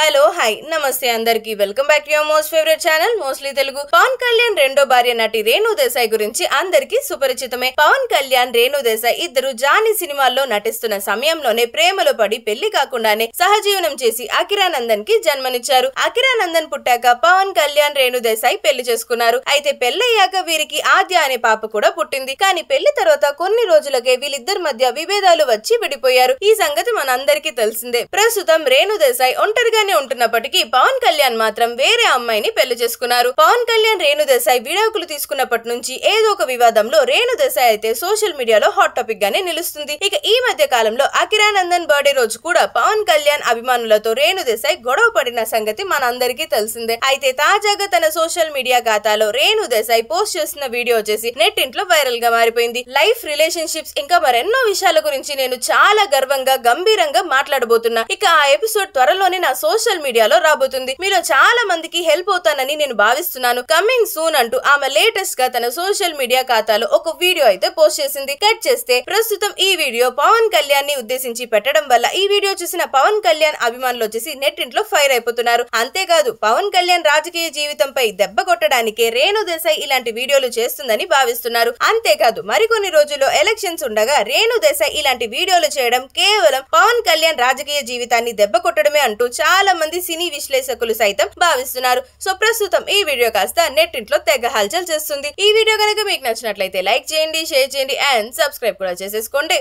hello hi నమస్తే అందరికీ welcome back to your most favourite channel mostly Telugu Pawan Kalyan రెండో భార్య నటి రేణు దేశాయ్ గురించి అందరికి సుపరిచితమే పవన్ కళ్యాణ్ రేణు దేశాయ్ ఇద్దరు జానీ సినిమాల్లో నటిస్తున్న సమయంలోనే ప్రేమలో పడి పెళ్లి కాకుండానే సహజీవనం చేసి అకిరానందన్ కి జన్మనిచ్చారు అకిరానందన్ పుట్టాక పవన్ కళ్యాణ్ రేణు దేశాయ్ పెళ్లి చేసుకున్నారు అయితే పెళ్ళయ్యాక వీరికి ఆద్య అనే పాప కూడా పుట్టింది కానీ పెళ్లి తర్వాత కొన్ని రోజులకే వీళ్ళిద్దరి మధ్య విభేదాలు వచ్చి విడిపోయారు ఈ సంగతి మనందరికీ తెలిసిందే ప్రస్తుతం రేణు దేశాయ్ ఒంటరిగా ఇంట్లోనే ఉంటున్నప్పటికీ పవన్ కళ్యాణ్ మాత్రం వేరే అమ్మాయిని పెళ్లి చేసుకున్నారు పవన్ కళ్యాణ్ రేణు దేశాయ్ విడాకులు తీసుకున్నప్పటి నుంచి ఏదో ఒక వివాదంలో రేణు దేశాయ్ అయితే సోషల్ మీడియాలో హాట్ టాపిక్ గానే నిలుస్తుంది ఇక ఈ మధ్య కాలంలో అఖిరానందన్ బర్త్డే రోజు కూడా పవన్ కళ్యాణ్ అభిమానులతో రేణు దేశాయ్ గొడవ పడిన సంగతి మనందరికీ తెలిసిందే అయితే తాజాగా తన సోషల్ మీడియా ఖాతాలో రేణు దేశాయ్ పోస్ట్ చేసిన వీడియో నెట్ నెట్టింట్లో వైరల్ గా మారిపోయింది లైఫ్ రిలేషన్షిప్స్ ఇంకా మరెన్నో విషయాల గురించి నేను చాలా గర్వంగా గంభీరంగా మాట్లాడబోతున్నా ఇక ఆ ఎపిసోడ్ త్వరలోనే నా సోషల్ సోషల్ మీడియాలో రాబోతుంది మీలో చాలా మందికి హెల్ప్ అవుతానని నేను భావిస్తున్నాను కమింగ్ సూన్ అంటూ ఆమె లేటెస్ట్ గా తన సోషల్ మీడియా ఖాతాలో ఒక వీడియో అయితే పోస్ట్ చేసింది కట్ చేస్తే ప్రస్తుతం ఈ వీడియో పవన్ కళ్యాణ్ ని ఉద్దేశించి పెట్టడం వల్ల ఈ వీడియో చూసిన పవన్ కళ్యాణ్ అభిమానులు వచ్చేసి నెట్టింట్లో ఫైర్ అయిపోతున్నారు అంతేకాదు పవన్ కళ్యాణ్ రాజకీయ జీవితంపై దెబ్బ కొట్టడానికే రేణు దేశాయ్ ఇలాంటి వీడియోలు చేస్తుందని భావిస్తున్నారు అంతేకాదు మరికొన్ని రోజుల్లో ఎలక్షన్స్ ఉండగా రేణు దేశాయ్ ఇలాంటి వీడియోలు చేయడం కేవలం పవన్ కళ్యాణ్ రాజకీయ జీవితాన్ని దెబ్బ కొట్టడమే అంటూ చాలా చాలా మంది సినీ విశ్లేషకులు సైతం భావిస్తున్నారు సో ప్రస్తుతం ఈ వీడియో కాస్త నెట్టింట్లో తెగ హల్చల్ చేస్తుంది ఈ వీడియో కనుక మీకు నచ్చినట్లయితే లైక్ చేయండి షేర్ చేయండి అండ్ సబ్స్క్రైబ్ కూడా చేసేసుకోండి